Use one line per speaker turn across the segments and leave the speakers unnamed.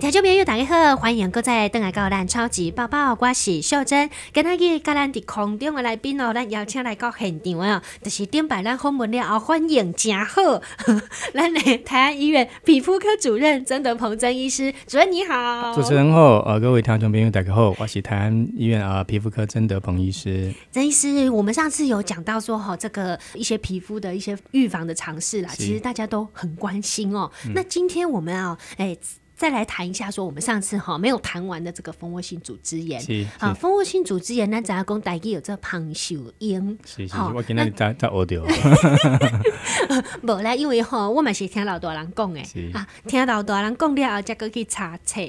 台中朋友大家好，欢迎各位登来搞咱超级宝宝，我是秀珍。今日伊甲咱伫空中个来宾哦，咱邀请来到现场哦，就是顶摆咱访问了哦，欢迎真好。咱嘞，台安医院皮肤科主任曾德鹏曾医师，主任你好。主持人
好，呃，各位台中朋友大家好，我是台安医院啊皮肤科曾德鹏医师。
曾医师，我们上次有讲到说哈，这个一些皮肤的一些预防的尝试啦，其实大家都很关心哦。那今天我们啊，哎。再来谈一下，说我们上次哈没有谈完的这个蜂窝性组织炎。啊，蜂窝性组织炎呢，怎样讲？大概有这胖秀英。是是，我今天
在在学掉。
无啦，因为吼，我嘛是听老大人讲诶，啊，听老大人讲了后，才过去查册。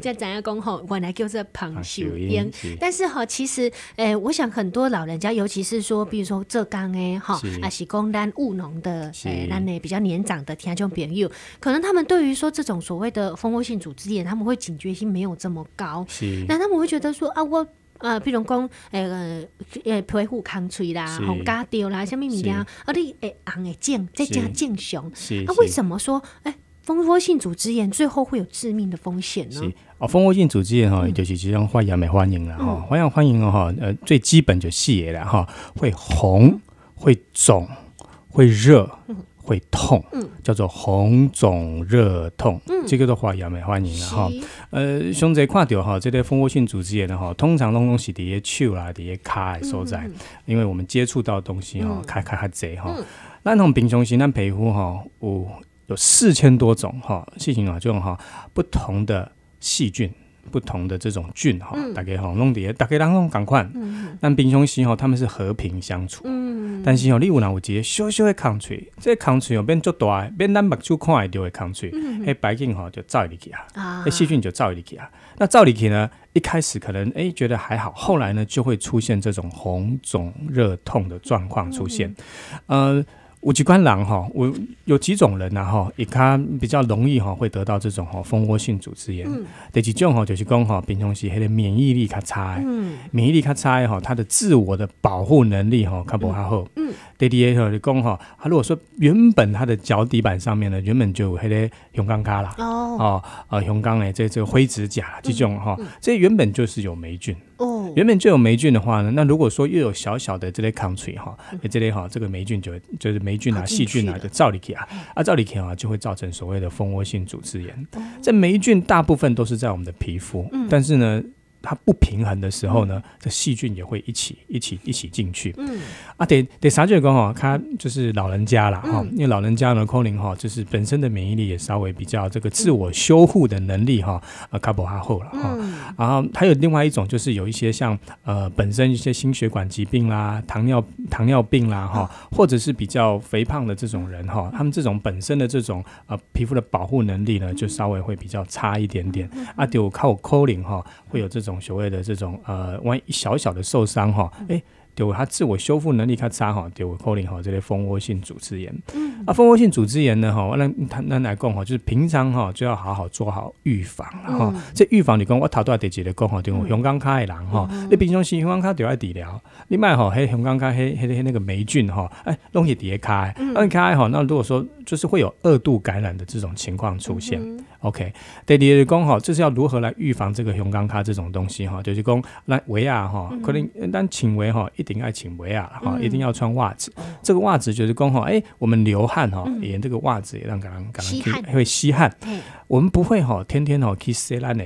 在咱阿讲吼，原来就是旁秀英。但是吼，其实诶，我想很多老人家，尤其是说，比如说浙江诶哈，啊，是工单务农的诶，那类比较年长的，听众朋友，可能他们对于说这种所谓的蜂窝性组织炎，他们会警觉性没有这么高，是，那他们会觉得说啊，我呃，比如讲诶，诶，皮肤康脆啦，吼，干掉啦，什么物件，啊，你诶红诶静，再加正雄，那为什么说诶？蜂窝性组织炎最后会有致命的风险呢。是
啊，蜂窝性组织炎哈，就是其中化验也欢迎了哈。化验欢迎了哈，呃，最基本就细节了哈，会红、会肿、会热、会痛，嗯、叫做红肿热痛，嗯、这个的话验也蛮欢迎了哈。呃，兄弟看到哈，这类蜂窝性组织炎的哈，通常拢拢是第一手啊、第一卡的所在，因为我们接触到的东西哈，卡卡卡侪哈。咱同平常时咱皮肤哈有。有四千多种哈，菌千这种哈，不同的细菌，不同的这种菌哈，大概哈弄的，大概当中赶快。但平常时候他们是和平相处，嗯，但是哦，你有哪有一接小小的 country，这 country 哦变做大，变咱目睭看会到的 country，哎白菌哈就造入起啊，哎细菌就造入起啊。那造入起呢，一开始可能哎觉得还好，后来呢就会出现这种红肿热痛的状况出现，呃。五级关狼哈，我有几种人啊哈，他比较容易哈会得到这种哈蜂窝性组织炎。第几种哈就是讲哈，平常时他的免疫力较差，嗯、免疫力较差哈，他的自我的保护能力哈卡不哈好。第啲嘢哈就讲哈，他如果说原本他的脚底板上面呢，原本就有迄个熊刚咖啦，哦，啊，熊刚诶，这这灰指甲这种哈，这原本就是有霉菌。原本就有霉菌的话呢，那如果说又有小小的这类 country 哈，这类哈，这个霉菌就就是霉菌啊、细菌啊，就照理去啊，啊照理去啊，就会造成所谓的蜂窝性组织炎。这霉菌大部分都是在我们的皮肤，但是呢。它不平衡的时候呢，这细菌也会一起一起一起进去。嗯啊，得得啥结果哈？他就是老人家了哈，因为老人家呢 c o 哈，就是本身的免疫力也稍微比较这个自我修护的能力哈，啊，卡不哈厚了哈。然后还有另外一种就是有一些像呃本身一些心血管疾病啦、糖尿糖尿病啦哈，或者是比较肥胖的这种人哈，他们这种本身的这种呃皮肤的保护能力呢，就稍微会比较差一点点。啊，就靠 c o 哈，会有这种。种所谓的这种呃，万一小小的受伤哈，哎，对我它自我修复能力较差哈，对我扣零哈，这类蜂窝性组织炎，嗯，啊，蜂窝性组织炎呢哈，那他那来讲哈，就是平常哈就要好好做好预防了哈。这预防你讲我讨多啊得几个功哈，对我红刚卡的人哈，你平常时红刚卡就要治疗。你外哈，黑熊刚卡黑黑那个霉菌哈，哎，弄西叠开，弄开哈，那如果说。就是会有二度感染的这种情况出现。OK，对，李工哈，这是要如何来预防这个熊刚卡这种东西哈？就是讲那维亚哈，可能但请维哈，一定要请维亚哈，一定要穿袜子。这个袜子就是讲哈，哎，我们流汗哈，连这个袜子也让感刚刚会吸汗。我们不会哈，天天哈去塞烂的。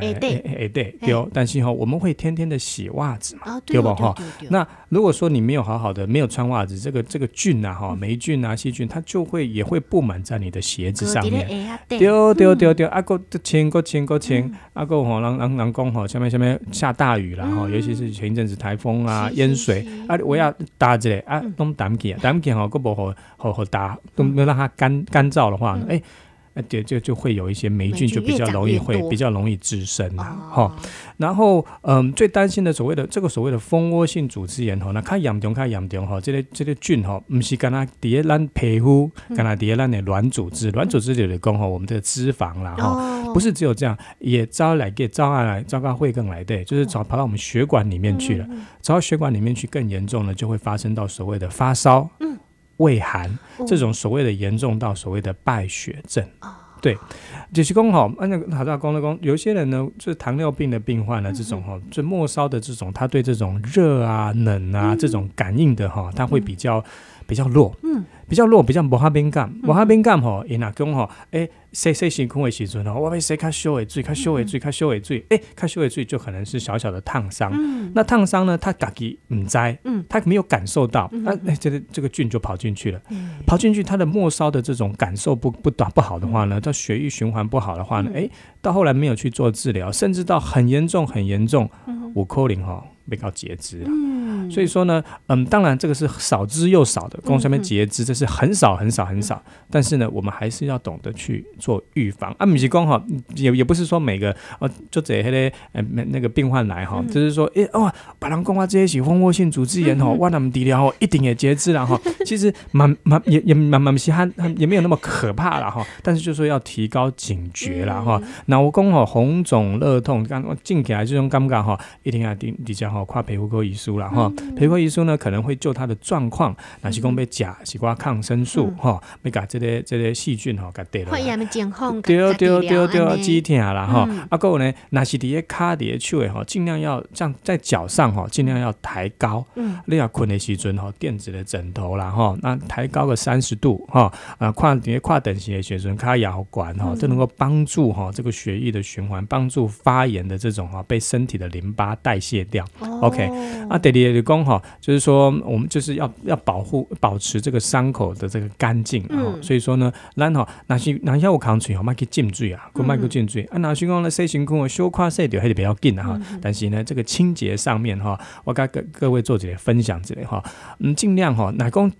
哎对哎对丢，但是哈，我们会天天的洗袜子嘛，对吧？哈？那如果说你没有好好的没有穿袜子，这个这个菌呐哈，霉菌啊细菌，它就会也会布满在你的鞋子上面。丢丢丢丢，阿哥得钱，哥钱，哥钱，阿哥吼，让让让工吼，下面下面下大雨了哈，尤其是前一阵子台风啊，淹水啊，我要搭这嘞啊，东挡起啊，挡起哈，哥不好好好搭，都没有让它干干燥的话呢，哎。啊，对，就就会有一些霉菌，就比较容易会比较容易滋生了哈。然后，嗯，最担心的所谓的这个所谓的蜂窝性组织炎哈，那不严重痒严重哈，这个这个菌哈，不是干那在咱皮肤，干那在咱的软组织，软组织就的讲哈，我们的脂肪啦哈，不是只有这样，也招来给招来招到会更来对，就是找跑到我们血管里面去了，跑到血管里面去更严重了，就会发生到所谓的发烧。嗯。胃寒这种所谓的严重到所谓的败血症，对，就是说哈，按照大道公的公，有些人呢，就糖尿病的病患呢，这种哈，就末梢的这种，他对这种热啊、冷啊这种感应的哈，他会比较。比较弱，嗯，比较弱，比较无哈敏感，无哈敏感吼，伊啊讲吼，诶，谁谁辛苦的时阵吼，我被谁开修的，最开修的，最开修的，最，诶，开修的最就可能是小小的烫伤，那烫伤呢，他自己唔知，嗯，他没有感受到，那这个这个菌就跑进去了，跑进去，它的末梢的这种感受不不短不好的话呢，它血液循环不好的话呢，诶，到后来没有去做治疗，甚至到很严重很严重，五扣零哈。被告截肢了，所以说呢，嗯，当然这个是少之又少的，公司伤面截肢这是很少很少很少。但是呢，我们还是要懂得去做预防啊。米西工哈，也也不是说每个哦，就只黑嘞，呃，那个病患来哈，就是说，哎哦，白狼工啊，这些起蜂窝性组织炎吼，哇，那么低了哈，一定也截肢了哈。其实蛮蛮也也蛮蛮稀罕，也没有那么可怕了哈。但是就是说要提高警觉了哈。脑工哈，红肿热痛，刚刚静起来这种感觉哈，一定要盯盯住哈。跨皮肤移输啦哈，皮肤移输呢可能会就他的状况。那是讲被假西瓜抗生素哈，被搞这些这些细菌哈搞得了。肺
炎的健康，加治疗啊。对对对对，止疼
啦哈。啊，够呢，那是底个脚底的手位哈，尽量要这样在脚上哈，尽量要抬高。嗯。你啊困的时阵哈，垫子的枕头啦哈，那抬高个三十度哈啊，跨底个跨等型的旋转卡摇管哈，都能够帮助哈这个血液的循环，帮助发炎的这种哈被身体的淋巴代谢掉。OK，啊，得力的工哈，就是说我们就是要要保护、保持这个伤口的这个干净啊。所以说呢，咱哈，那些那些我扛水，哦，买去浸水啊，可买去浸水啊。那先讲了洗伤口，小块洗掉还是比较紧的哈。但是呢，这个清洁上面哈，我跟各各位几者分享之类哈，嗯，尽量哈，哪工。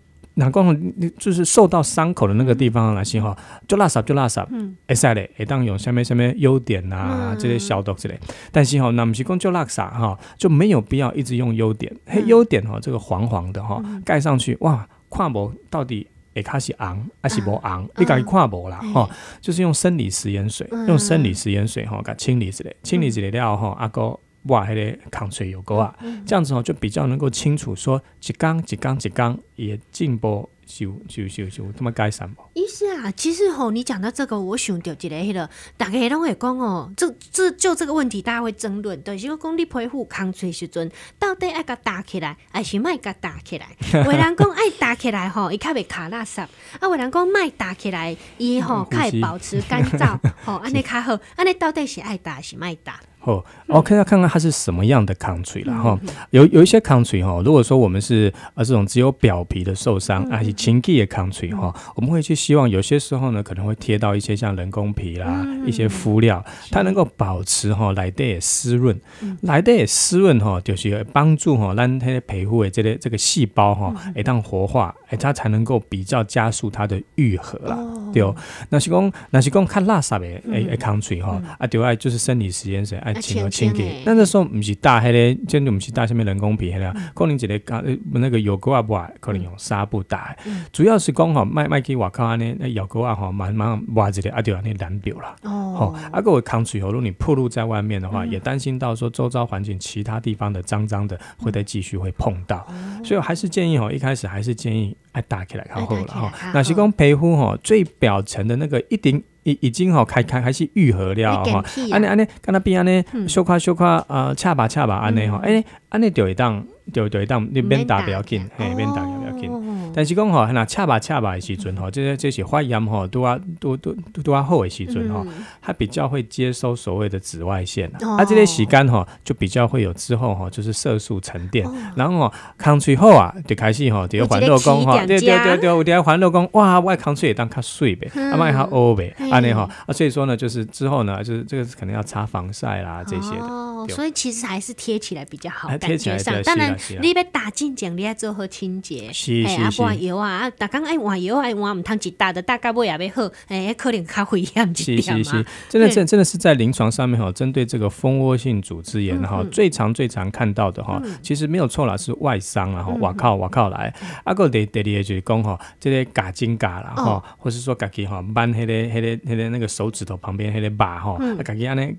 那讲就是受到伤口的那个地方来，幸好就拉撒就拉撒，哎塞嘞，哎当用下面下面优点呐，这些消毒之类。但是哈，那不是讲就拉撒哈，就没有必要一直用优点。优点哈，这个黄黄的哈，盖上去哇，跨膜到底会它是红还是不红？你敢跨膜啦哈，就是用生理食盐水，用生理食盐水哈，给清理之类，清理之类了哈，阿哥。哇，迄个抗水效膏啊，这样子哦，就比较能够清楚说，几缸几缸几缸也进步，就就就有他妈改善不？
是啊，其实吼，你讲到这个，我想到一个迄个，大家拢会讲哦，这这就这个问题大家会争论，对，是为讲你皮肤抗水时阵，到底爱个打起来，还是卖个打起来？有人讲爱打起来吼，伊较袂卡垃圾，啊，有人讲卖打起来，伊吼较会保持干燥，吼，安尼较好，安尼到底是爱打是卖打？
哦，我看要看看它是什么样的 country 了哈。有有一些 country 哈，如果说我们是呃这种只有表皮的受伤，还是轻度的 country 哈，我们会去希望有些时候呢，可能会贴到一些像人工皮啦，一些敷料，它能够保持哈来的也湿润，来的也湿润哈，就是帮助哈让它的皮肤的这个这个细胞哈一旦活化，哎，它才能够比较加速它的愈合啦。对哦，那是讲那是讲看拉萨的哎 country 哈，啊，另外就是生理时间是。清和清洁，但那时候不是大黑个，真的不是大下面人工皮系啦，可能只咧干，那个有割啊不，可能用纱布打，主要是讲吼，卖麦基瓦卡呢，那有钩啊吼，慢慢挖只咧阿掉那蓝表啦，哦，阿个我扛水吼，如果你暴露在外面的话，也担心到说周遭环境其他地方的脏脏的会再继续会碰到，所以我还是建议吼，一开始还是建议爱打起来看好了哈，那是讲皮肤吼最表层的那个一顶。已经吼开开开始愈合了吼。安尼安尼，敢若变安尼，小夸小夸，呃，恰吧恰吧，安尼吼，哎。安尼就会当，就就会当，你免打不要紧，嘿，免打不要紧。但是讲吼，那恰吧恰吧的时阵吼，这些这些发音吼，都啊都都都都啊好的时阵吼，它比较会接收所谓的紫外线，啊，这些洗干吼就比较会有之后吼，就是色素沉淀。然后哦，康脆后啊，就开始吼，就要换老公吼，对对对对，有要环老公，哇，我康脆一当较水呗，阿麦哈欧呗，安尼吼，啊，所以说呢，就是之后呢，就是这个可能要擦防晒啦这些的。哦，所
以其实还是贴起来比较好。感觉上，当然你要打进前你要做好清洁，哎，阿换油啊，啊，大刚爱换油爱换唔汤几大的，大概不也比较好，哎，可能开会一样，是是是，真的真真
的是在临床上面哈，针对这个蜂窝性组织炎哈，最常最常看到的哈，其实没有错了是外伤了哈，我靠我靠来，啊个第第二个就是讲哈，这些夹筋夹啦哈，或是说夹起哈，扳迄个迄个迄个那个手指头旁边迄个疤哈，夹起安尼，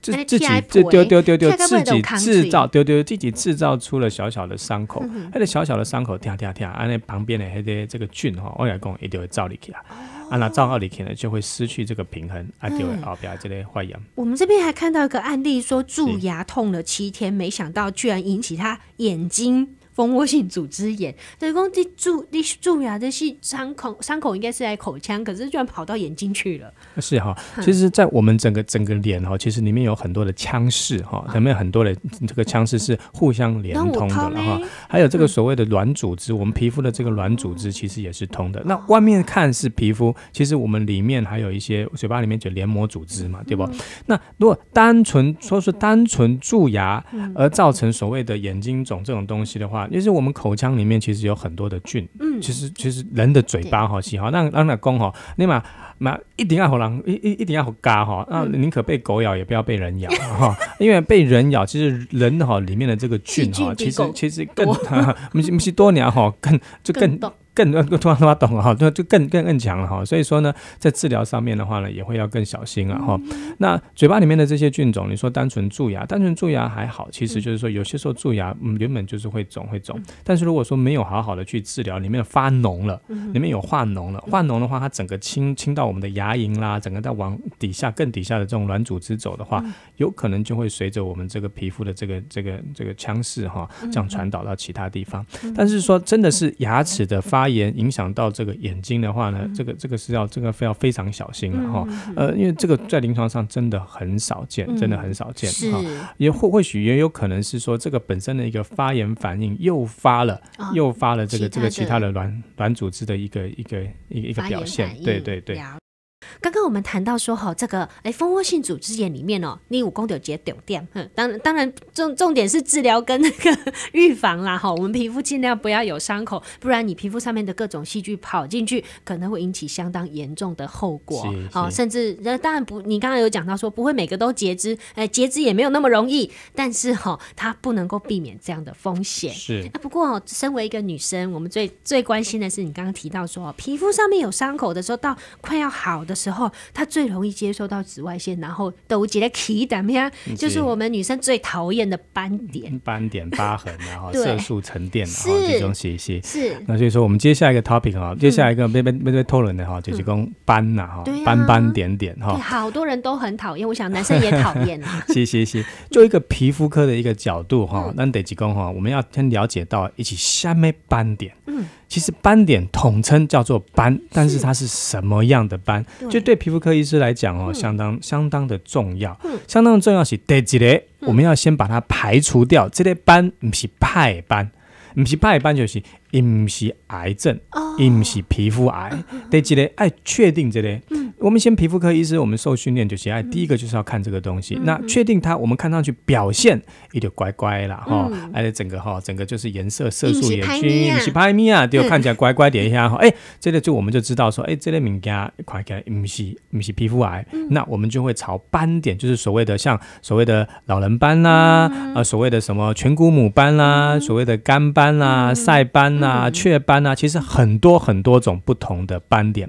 自自己自丢丢丢，自己制造丢丢丢。自己制造出了小小的伤口，他的小小的伤口，跳跳跳，啊，那旁边的那些这个菌哈，我来讲一定会照进去啊。啊，那照奥里克呢，就会失去这个平衡，啊，就会奥变这类坏牙。
我们这边还看到一个案例，说蛀牙痛了七天，没想到居然引起他眼睛。蜂窝性组织炎，等于讲这蛀这蛀牙的是伤口，伤口应该是在口腔，可是居然跑到眼睛去了。
是哈，其实，在我们整个整个脸哈，其实里面有很多的腔室哈，里面很多的这个腔室是互相连通的了哈。还有这个所谓的软组织，我们皮肤的这个软组织其实也是通的。那外面看是皮肤，其实我们里面还有一些嘴巴里面就黏膜组织嘛，对不？那如果单纯说是单纯蛀牙而造成所谓的眼睛肿这种东西的话，就是我们口腔里面其实有很多的菌，嗯，其实其实人的嘴巴哈，喜好那那老公哈，你嘛嘛一定要好狼，一一一定要好嘎哈，那宁可被狗咬也不要被人咬哈，因为被人咬，其实人哈里面的这个菌哈，其实其实更，米西多娘哈，更就更。更突然他妈懂哈，就就更更更强了哈。所以说呢，在治疗上面的话呢，也会要更小心了哈。那嘴巴里面的这些菌种，你说单纯蛀牙，单纯蛀牙还好，其实就是说有些时候蛀牙，嗯，原本就是会肿会肿。但是如果说没有好好的去治疗，里面发脓了，里面有化脓了，化脓的话，它整个侵侵到我们的牙龈啦，整个在往底下更底下的这种软组织走的话，有可能就会随着我们这个皮肤的这个这个这个腔室哈，这样传导到其他地方。但是说真的是牙齿的发发炎影响到这个眼睛的话呢，这个这个是要这个非要非常小心了哈。呃，因为这个在临床上真的很少见，真的很少见哈。也或或许也有可能是说，这个本身的一个发炎反应诱发了，诱发了这个这个其他的软软组织的一个一个一个一个表现，对对对。
刚刚我们谈到说哈，这个哎蜂窝性组织炎里面哦，你功公丢节丢哼，当当然重重点是治疗跟那个 预防啦哈。我们皮肤尽量不要有伤口，不然你皮肤上面的各种细菌跑进去，可能会引起相当严重的后果。好，甚至呃当然不，你刚刚有讲到说不会每个都截肢，哎截肢也没有那么容易，但是哈，它不能够避免这样的风险。是啊，不过哦，身为一个女生，我们最最关心的是你刚刚提到说皮肤上面有伤口的时候，到快要好的。时候，它最容易接受到紫外线，然后都结得起一点咩，就是我们女生最讨厌的斑点、
斑点疤痕，然后 色素沉淀，后这种些些是。那所以说，我们接下来一个 topic 哈，接下来一个被被被被偷人的哈，就是讲斑呐哈，斑斑点点哈，
好多人都很讨厌，我想男生也讨厌啊。
谢谢行，就一个皮肤科的一个角度哈，那得几公哈，我们要先了解到一起什面斑点。其实斑点统称叫做斑，但是它是什么样的斑？就对皮肤科医师来讲哦，相当相当的重要，相当的重要是第一类，我们要先把它排除掉。这类斑不是派斑，不是派斑就是，也不是癌症，也不是皮肤癌。第一类爱确定这类。我们先皮肤科医师，我们受训练就先爱第一个就是要看这个东西，那确定它我们看上去表现一点乖乖啦哈，而且整个哈整个就是颜色色素也均，不是拍咪啊，就 看起来乖乖点一下哈，哎，这类就我们就知道说，哎，这类感件看起是不是皮肤癌，那我们就会朝斑点，就是所谓的像所谓的老人斑啦，啊，所谓的什么颧骨母斑啦，所谓的干斑啦、晒斑啦、雀斑啊，其实很多很多种不同的斑点。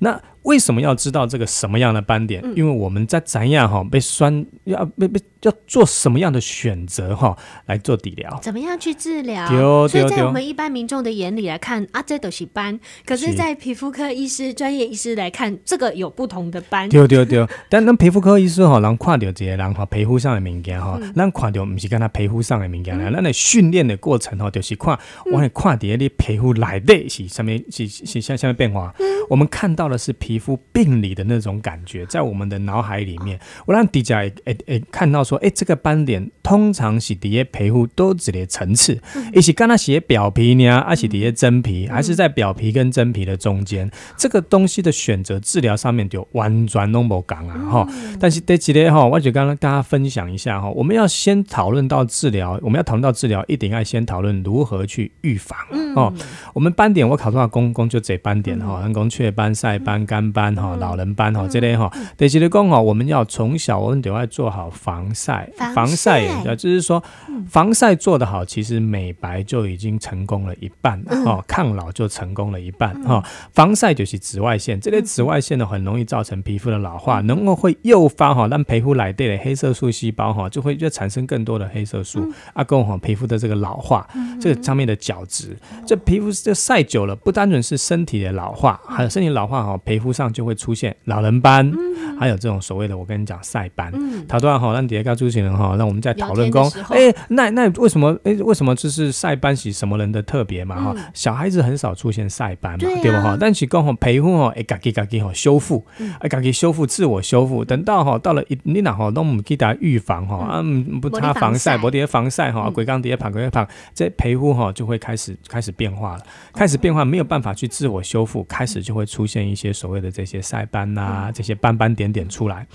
那为什么要知道这个什么样的斑点？因为我们在怎样哈被酸要被被要做什么样的选择哈来做底疗？怎
么样去治疗？对对对。所以在我们一般民众的眼里来看，阿这都是斑。可是，在皮肤科医师专业医师来看，这个有不同的斑。对
对对。但那皮肤科医师哈，能看到这些人哈皮肤上的敏感哈，咱看到不是跟他皮肤上的敏感，那、那训练的过程哈，就是看，我系看啲你皮肤来的是什面是是什像变化。嗯。我们看到。到的是皮肤病理的那种感觉，在我们的脑海里面，我让迪迦诶诶看到说，哎，这个斑点通常是底下皮肤多几的层次，一些刚刚写表皮呢，一些底下真皮，还是在表皮跟真皮的中间，这个东西的选择治疗上面就完全都不刚啊哈。但是这几列哈，我就刚刚大家分享一下哈，我们要先讨论到治疗，我们要讨论到治疗，一定要先讨论如何去预防哦。我们斑点，我考多少公公就这斑点哈，人工雀斑晒。斑干斑哈，老人斑哈，这类哈，尤其是刚好我们要从小我们得要做好防晒，防晒也就是说防晒做得好，其实美白就已经成功了一半哦，抗老就成功了一半哈。防晒就是紫外线，这类紫外线呢很容易造成皮肤的老化，能够会诱发哈，让皮肤来对的黑色素细胞哈，就会就产生更多的黑色素，啊，跟哈皮肤的这个老化，这个上面的角质，这皮肤这晒久了，不单纯是身体的老化，还有身体老化。哦，皮肤上就会出现老人斑，还有这种所谓的我跟你讲晒斑。嗯，他当然哈，让底下刚主持人哈，那我们在讨论说，哎，那那为什么？哎，为什么就是晒斑是什么人的特别嘛？哈，小孩子很少出现晒斑嘛，对吧？哈，但是刚好皮肤哈，哎，嘎叽嘎叽哈修复，哎，嘎叽修复自我修复，等到哈到了一你那哈，拢唔记得预防哈，啊，不擦防晒，无底下防晒哈，鬼刚底下怕鬼下怕，这皮肤哈就会开始开始变化了，开始变化没有办法去自我修复，开始就会出现一。一些所谓的这些晒斑呐，这些斑斑点点出来。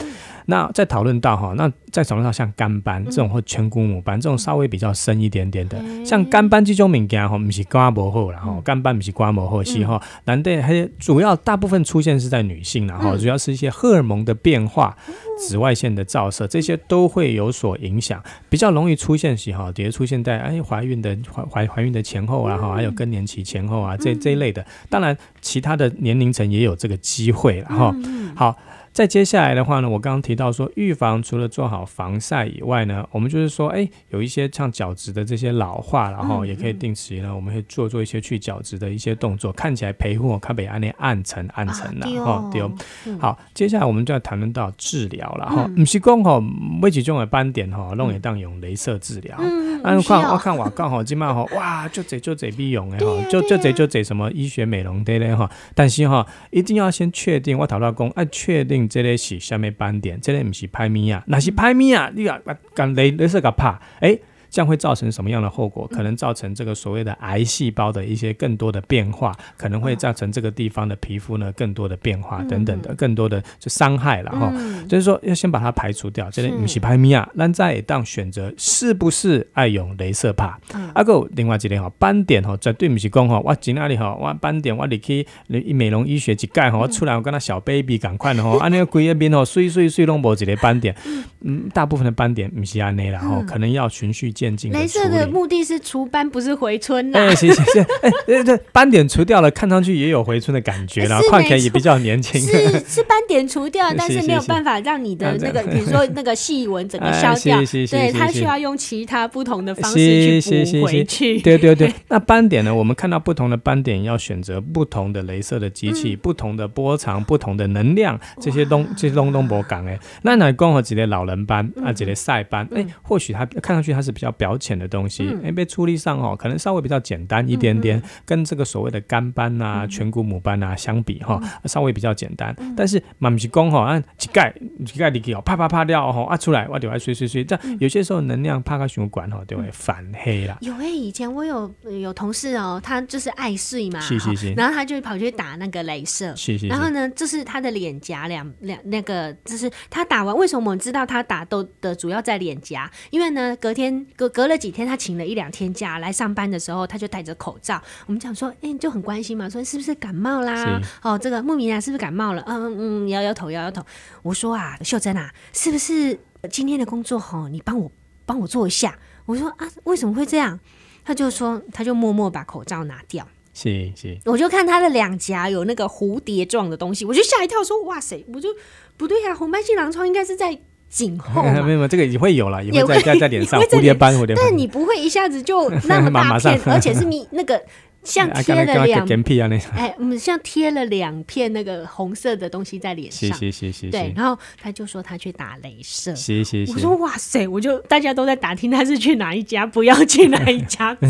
那在讨论到哈，那在讨论到像干斑这种或颧骨母斑这种稍微比较深一点点的，像干斑这种敏感哈，不是刮膜后然后干斑不是刮膜后期哈，男的还主要大部分出现是在女性然后，主要是一些荷尔蒙的变化、紫外线的照射，这些都会有所影响，比较容易出现是哈，也出现在哎怀孕的怀怀怀孕的前后啊哈，还有更年期前后啊这这一类的，当然其他的年龄层也有这个机会了哈，好。再接下来的话呢，我刚刚提到说，预防除了做好防晒以外呢，我们就是说，哎，有一些像角质的这些老化，然后也可以定期呢，我们会做做一些去角质的一些动作，看起来皮肤看别安尼暗沉暗沉的哈丢。好，接下来我们就要谈论到治疗了哈，唔是讲吼，每一种的斑点吼，弄会当用镭射治疗。嗯，按、啊。看我看我刚好即嘛吼，哇，就这就这必用的吼，就这这这什么医学美容的咧哈，但是哈，一定要先确定，我讨先讲，哎，确定。这个是什米斑点，这个唔是拍咪啊，那是拍咪啊，你啊，甲你你说甲拍，哎。这样会造成什么样的后果？可能造成这个所谓的癌细胞的一些更多的变化，可能会造成这个地方的皮肤呢更多的变化等等的更多的就伤害了哈。就是说要先把它排除掉，这里毋是拍米啊，那后再当选择是不是爱用镭射帕。啊，够另外一点哈斑点哈，绝对不是讲哈，我今哪里哈？我斑点我入去美容医学一盖哈，我出来我跟他小 baby 赶快的哈，啊那个龟那边哦碎碎碎拢无一个斑点，嗯，大部分的斑点不是安尼啦，可能要循序。镭射的
目的是除斑，不是回春啦。哎，
对对，斑点除掉了，看上去也有回春的感觉啦，看起来也比较年轻。是
是斑点除掉，但是没有办法让你的那个，比如说那个细纹整个 消掉，对，它需要用其他不同的方式去回去。对对对，
那斑点呢？我们看到不同的斑点，要选择不同的镭射的机器，不同的波长，不同的能量，这些东这些东东博讲哎，那来光合几类老人斑，啊，几类晒斑，哎，或许它看上去它是比较。表浅的东西，哎，处理上哦，可能稍微比较简单一点点，跟这个所谓的干斑呐、颧骨母斑呐相比哈，稍微比较简单。但是蛮不是讲哦，一盖一盖，你去哦，啪啪啪掉哦，啊出来，我就爱睡睡睡。但有些时候能量啪个血管哦，就会反黑了。
有哎，以前我有有同事哦，他就是爱睡嘛，然后他就跑去打那个镭射，然后呢，就是他的脸颊两两那个，就是他打完，为什么我们知道他打都的主要在脸颊？因为呢，隔天。隔隔了几天，他请了一两天假来上班的时候，他就戴着口罩。我们讲说，哎，你就很关心嘛，说是不是感冒啦？哦，这个牧民啊，是不是感冒了？嗯嗯，摇摇头，摇摇头。我说啊，秀珍啊，是不是今天的工作吼，你帮我帮我做一下？我说啊，为什么会这样？他就说，他就默默把口罩拿掉。
是是，
我就看他的两颊有那个蝴蝶状的东西，我就吓一跳，说哇塞，我就不对呀，红斑性狼疮应该是在。颈后 没有没
有，这个也会有了，也会在在在脸上蝴蝶斑蝴蝶斑，但
你不会一下子就那么大 片，而且是你那个。像贴了两哎，像贴了两片那个红色的东西在脸上，谢谢谢谢。对，然后他就说他去打镭射，谢谢我说哇塞，我就大家都在打听他是去哪一家，不要去哪一家。因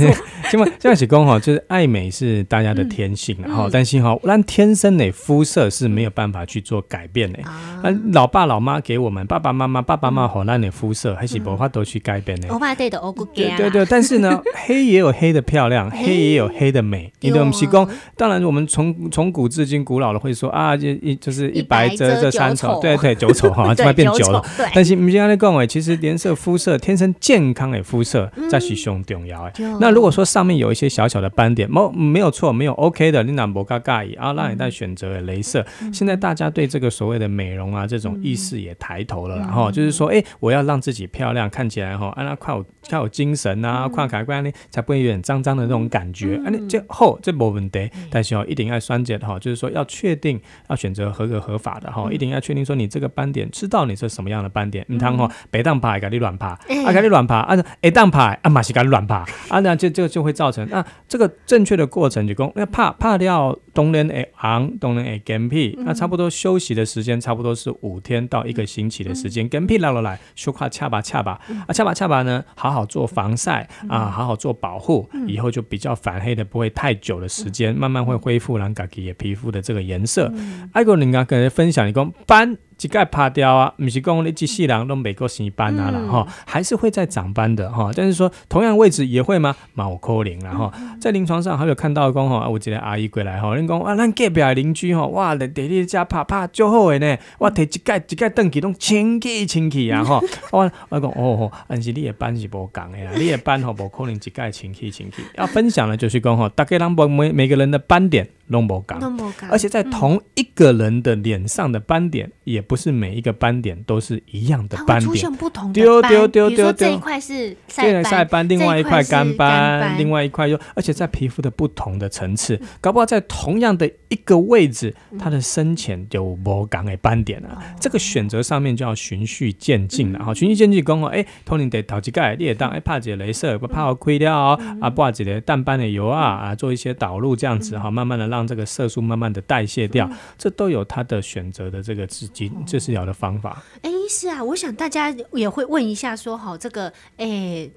为这样子讲哈，就是爱美是大家的天性，然后担心哈，让天生的肤色是没有办法去做改变的。那老爸老妈给我们爸爸妈妈爸爸妈妈好，让你的肤色还是不法都去改变的。
不怕对的，我不给。对对，但是呢，
黑也有黑的漂亮，黑也有黑的。美，你的眉弓，当然我们从从古至今，古老的会说啊，就一就是一白遮的三丑，对对，九丑哈，就 会变九了。但是眉弓哎，其实颜色肤色天生健康诶，肤色在是最重要诶。那如果说上面有一些小小的斑点，没没有错，没有 OK 的，你拿摩嘎嘎伊啊，让你再选择镭射。现在大家对这个所谓的美容啊，这种意识也抬头了然后就是说，哎，我要让自己漂亮，看起来哈，啊，快有快有精神啊，快开关呢，才不会有点脏脏的那种感觉啊。后这部问题，但是哦，一定要酸碱的哈，就是说要确定要选择合格合法的哈，一定要确定说你这个斑点知道你是什么样的斑点，唔通哦，白当爬加你乱爬，啊加你乱爬，啊一当爬啊嘛是加你乱爬，啊那这这个就会造成那这个正确的过程就讲，那怕怕掉冬人 A 昂冬人 A 干皮，那差不多休息的时间差不多是五天到一个星期的时间，干皮来了来，说话恰巴恰巴，啊恰巴恰巴呢，好好做防晒啊，好好做保护，以后就比较反黑的不。会太久的时间，慢慢会恢复，让改变皮肤的这个颜色。艾格你刚刚跟人分享一个斑。一概拍掉啊？唔是讲你只世人拢每个生斑啊了哈，还是会在长斑的哈。但是说同样位置也会吗？冇可能啦哈。在临床上还有看到讲哈，有一个阿姨过来哈，人讲啊，咱隔壁的邻居哈，哇，第二家拍拍足好诶呢。我提一盖一盖，登记拢清气清气啊哈。我我讲哦但是你的斑是冇同的，你的斑吼冇可能一盖清气清气。啊，分享呢就是讲哈，大家啷讲每每个人的斑点拢冇同，同，而且在同一个人的脸上的斑点也。不是每一个斑点都是一样的斑点，出现不同的。丢丢丢丢，比这一块是变晒斑，另外一块干斑，另外一块又，而且在皮肤的不同的层次，搞不好在同样的一个位置，它的深浅有不同的斑点啊。这个选择上面就要循序渐进了哈，循序渐进讲哦，哎，托你得头几盖，你也当哎怕姐镭射不怕我亏掉哦，啊挂几这淡斑的油啊，啊做一些导入这样子哈，慢慢的让这个色素慢慢的代谢掉，这都有它的选择的这个资金。这是要的方法。
哎，是啊，我想大家也会问一下，说好这个，哎，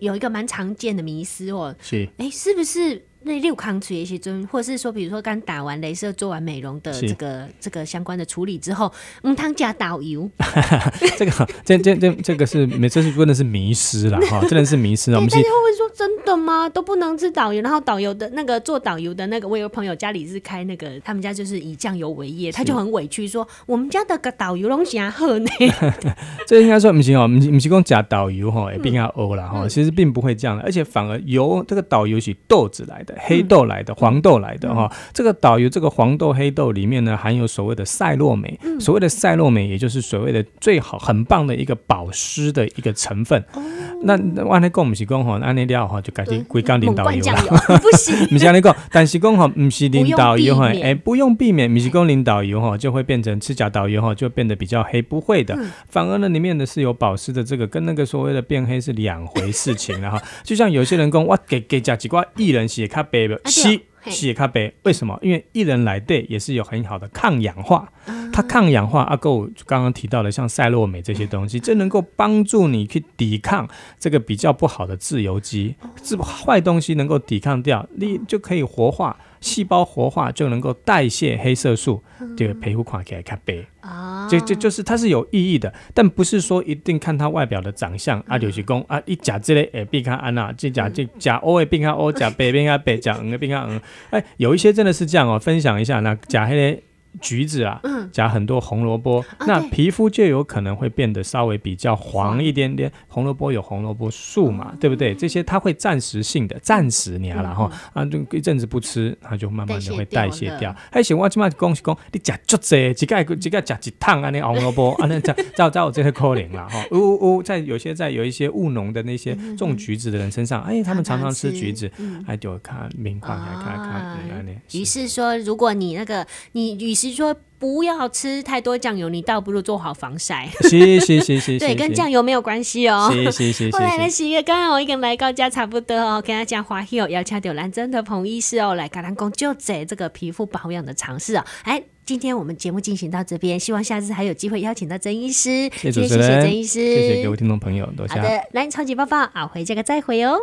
有一个蛮常见的迷思哦，是，哎，是不是？那六康水也是准，或者是说，比如说刚打完镭射、做完美容的这个这个相关的处理之后，嗯，汤加导游，
这个这这这这个是，这是真的是迷失了哈，真的是迷失了。我们大家会
说真的吗？都不能吃导游，然后导游的那个做导游的那个，我有个朋友家里是开那个，他们家就是以酱油为业，他就很委屈说，我们家的个导游拢西喝呢。
这应该说不行哦，木木工假导游哈，也不欧了哈，其实并不会这样的，而且反而油这个导游是豆子来的。黑豆来的，黄豆来的哈。这个导游，这个黄豆、黑豆里面呢，含有所谓的赛洛美，所谓的赛洛美，也就是所谓的最好、很棒的一个保湿的一个成分。那万呢，公唔是公哈，那那料哈就改成归港领导游了，不啦。你 讲那个，但是公哈不是领导游哈，哎，不用避免，唔是公领导游哈，就会变成吃假导游哈，就变得比较黑。不会的，反而呢，里面的是有保湿的，这个跟那个所谓的变黑是两回事情了哈。就像有些人讲，哇，给给假几瓜，一人写看。吸吸咖啡，为什么？因为薏仁来对也是有很好的抗氧化，它抗氧化。阿够刚刚提到的像赛洛美这些东西，这能够帮助你去抵抗这个比较不好的自由基，这坏东西能够抵抗掉，你就可以活化细胞，活化就能够代谢黑色素，这个皮肤看起来咖啡。啊，就就就是，它是有意义的，但不是说一定看它外表的长相。啊，就是讲啊，一甲之类，诶，边看安娜，这甲这甲，偶诶，边看 O，甲北边看北，甲嗯边看嗯，哎，有一些真的是这样哦，分享一下那甲黑嘞。橘子啊，嗯，加很多红萝卜，那皮肤就有可能会变得稍微比较黄一点点。红萝卜有红萝卜素嘛，对不对？这些它会暂时性的，暂时你懂然后啊，一阵子不吃，它就慢慢就会代谢掉。还行，我起码讲是讲，你吃橘子几盖几盖，吃几趟 啊？那红萝卜啊，那在在我在我这些年龄了哈。哦哦，在有些在有一些务农的那些种橘子的人身上，哎，他们常常吃橘子，哎，就看明感，来看看
于是说，如果你那个你与是说不要吃太多酱油，你倒不如做好防晒。行行行行对，跟酱油没有关系哦。行行行。后来呢？喜月刚刚哦，跟来高家差不多哦，跟他讲花希尔要请到兰真的彭医师哦，来给他们讲就这这个皮肤保养的尝试哦。哎，今天我们节目进行到这边，希望下次还有机会邀请到曾医师。谢谢主谢谢郑医师，谢谢各位听众朋友，多谢。好的，来超级抱抱啊，回家个再回哦。